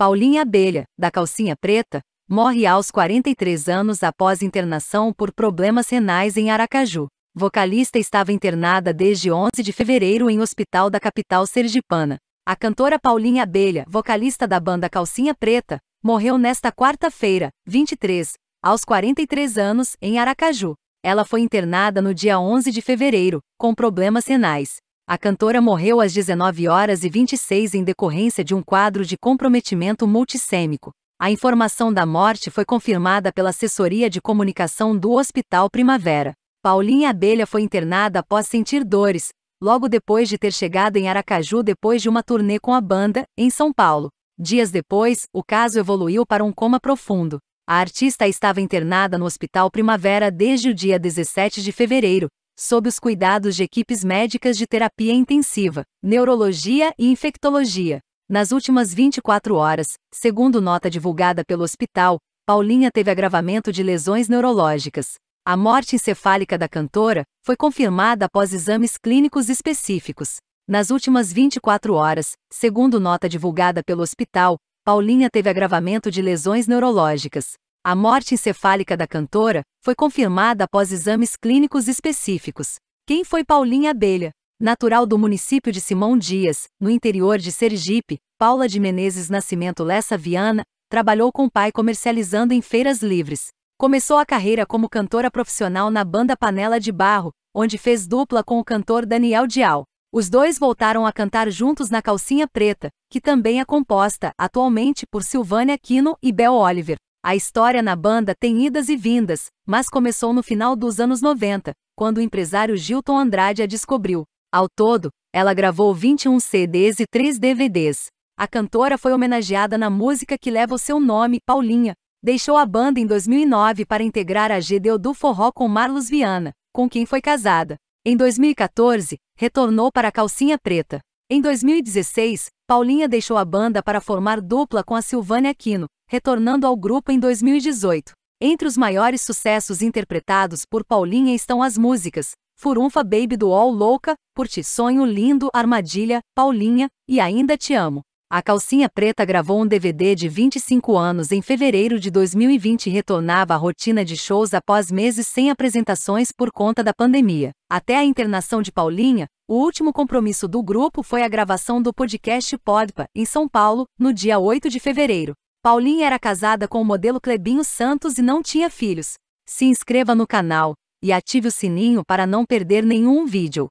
Paulinha Abelha, da calcinha preta, morre aos 43 anos após internação por problemas renais em Aracaju. Vocalista estava internada desde 11 de fevereiro em hospital da capital sergipana. A cantora Paulinha Abelha, vocalista da banda Calcinha Preta, morreu nesta quarta-feira, 23, aos 43 anos, em Aracaju. Ela foi internada no dia 11 de fevereiro, com problemas renais. A cantora morreu às 19 horas e 26 em decorrência de um quadro de comprometimento multissêmico. A informação da morte foi confirmada pela assessoria de comunicação do Hospital Primavera. Paulinha Abelha foi internada após sentir dores, logo depois de ter chegado em Aracaju depois de uma turnê com a banda, em São Paulo. Dias depois, o caso evoluiu para um coma profundo. A artista estava internada no Hospital Primavera desde o dia 17 de fevereiro, sob os cuidados de equipes médicas de terapia intensiva, neurologia e infectologia. Nas últimas 24 horas, segundo nota divulgada pelo hospital, Paulinha teve agravamento de lesões neurológicas. A morte encefálica da cantora foi confirmada após exames clínicos específicos. Nas últimas 24 horas, segundo nota divulgada pelo hospital, Paulinha teve agravamento de lesões neurológicas. A morte encefálica da cantora foi confirmada após exames clínicos específicos. Quem foi Paulinha Abelha? Natural do município de Simão Dias, no interior de Sergipe, Paula de Menezes Nascimento Lessa Viana, trabalhou com o pai comercializando em feiras livres. Começou a carreira como cantora profissional na banda Panela de Barro, onde fez dupla com o cantor Daniel Dial. Os dois voltaram a cantar juntos na Calcinha Preta, que também é composta, atualmente, por Silvânia Aquino e Bel Oliver. A história na banda tem idas e vindas, mas começou no final dos anos 90, quando o empresário Gilton Andrade a descobriu. Ao todo, ela gravou 21 CDs e 3 DVDs. A cantora foi homenageada na música que leva o seu nome, Paulinha. Deixou a banda em 2009 para integrar a GDO do Forró com Marlos Viana, com quem foi casada. Em 2014, retornou para a Calcinha Preta. Em 2016, Paulinha deixou a banda para formar dupla com a Silvânia Aquino, retornando ao grupo em 2018. Entre os maiores sucessos interpretados por Paulinha estão as músicas Furunfa Baby do All Louca, Por Ti Sonho Lindo, Armadilha, Paulinha e Ainda Te Amo. A Calcinha Preta gravou um DVD de 25 anos em fevereiro de 2020 e retornava à rotina de shows após meses sem apresentações por conta da pandemia. Até a internação de Paulinha, o último compromisso do grupo foi a gravação do podcast Podpa, em São Paulo, no dia 8 de fevereiro. Paulinha era casada com o modelo Clebinho Santos e não tinha filhos. Se inscreva no canal e ative o sininho para não perder nenhum vídeo.